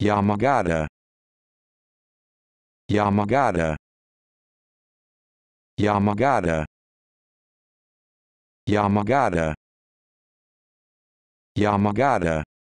Yamagata Yamagata Yamagata Yamagata Yamagata